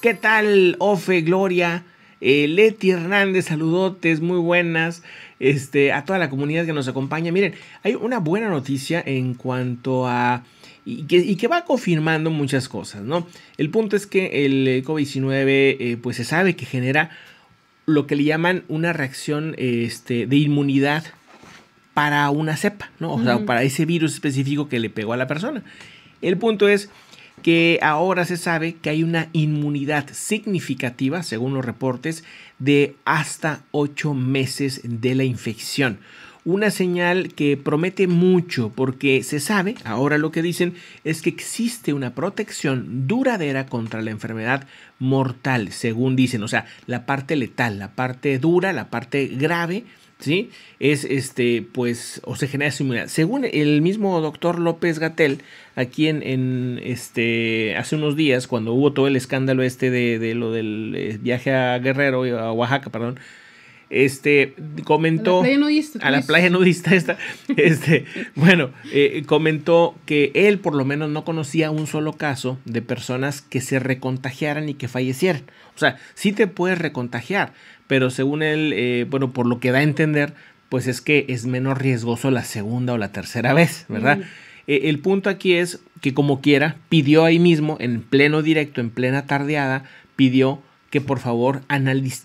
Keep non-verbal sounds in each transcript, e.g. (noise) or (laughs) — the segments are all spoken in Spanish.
¿Qué tal, Ofe, Gloria? Eh, Leti Hernández, saludotes, muy buenas. Este, a toda la comunidad que nos acompaña. Miren, hay una buena noticia en cuanto a. Y que, va confirmando muchas cosas, ¿no? El punto es que el eh, COVID-19, eh, pues se sabe que genera lo que le llaman una reacción este, de inmunidad para una cepa, ¿no? O sea, para ese virus específico que le pegó a la persona. El punto es que ahora se sabe que hay una inmunidad significativa, según los reportes, de hasta 8 meses de la infección. Una señal que promete mucho porque se sabe, ahora lo que dicen es que existe una protección duradera contra la enfermedad mortal, según dicen, o sea, la parte letal, la parte dura, la parte grave ¿sí? Es este, pues, o se genera similar Según el mismo doctor López Gatel, aquí en, en, este, hace unos días, cuando hubo todo el escándalo este de, de lo del eh, viaje a Guerrero, eh, a Oaxaca, perdón, este comentó. A la playa nudista. Pues. (laughs) Este, bueno, eh, comentó que él por lo menos no conocía un solo caso de personas que se recontagiaran y que fallecieran. O sea, sí te puedes recontagiar, pero según él, eh, bueno, por lo que da a entender, pues es que es menos riesgoso la segunda o la tercera vez, ¿verdad? Mm. Eh, el punto aquí es que como quiera, pidió ahí mismo, en pleno directo, en plena tardeada, pidió que por favor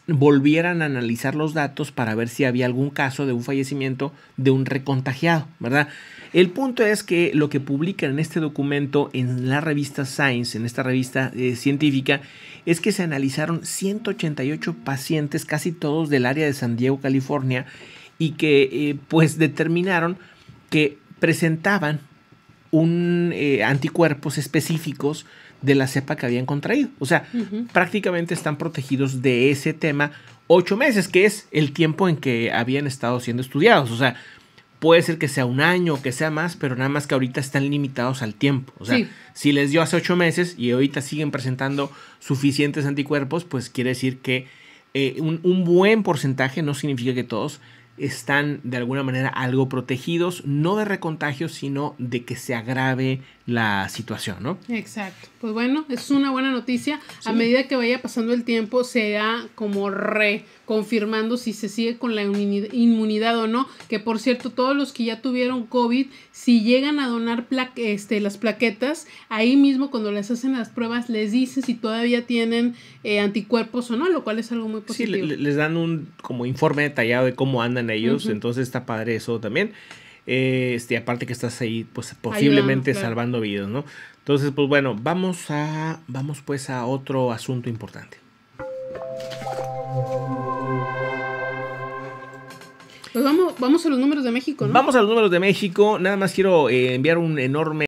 volvieran a analizar los datos para ver si había algún caso de un fallecimiento de un recontagiado, ¿verdad? El punto es que lo que publican en este documento en la revista Science, en esta revista eh, científica, es que se analizaron 188 pacientes, casi todos del área de San Diego, California, y que eh, pues determinaron que presentaban un eh, anticuerpos específicos de la cepa que habían contraído. O sea, prácticamente están protegidos de ese tema ocho meses, que es el tiempo en que habían estado siendo estudiados. O sea, puede ser que sea un año, o que sea más, pero nada más que ahorita están limitados al tiempo. O sea, si les dio hace ocho meses y ahorita siguen presentando suficientes anticuerpos, pues quiere decir que eh, un, un, buen porcentaje, no significa que todos, están de alguna manera algo protegidos, no de recontagio, sino de que se agrave la situación, ¿no? Exacto. Pues bueno, es una buena noticia. A medida que vaya pasando el tiempo, se da como reconfirmando si se sigue con la inmunidad o no. Que por cierto, todos los que ya tuvieron COVID, si llegan a donar este, las plaquetas, ahí mismo cuando les hacen las pruebas, les dicen si todavía tienen eh, anticuerpos o no, lo cual es algo muy positivo. Sí, les dan un como informe detallado de cómo andan ellos. Entonces está padre eso también. este, aparte que estás ahí, pues posiblemente salvando vidas, ¿no? Entonces, pues bueno, vamos a. Vamos pues a otro asunto importante. Pues vamos, vamos a los números de México, ¿no? Vamos a los números de México. Nada más quiero eh, enviar un enorme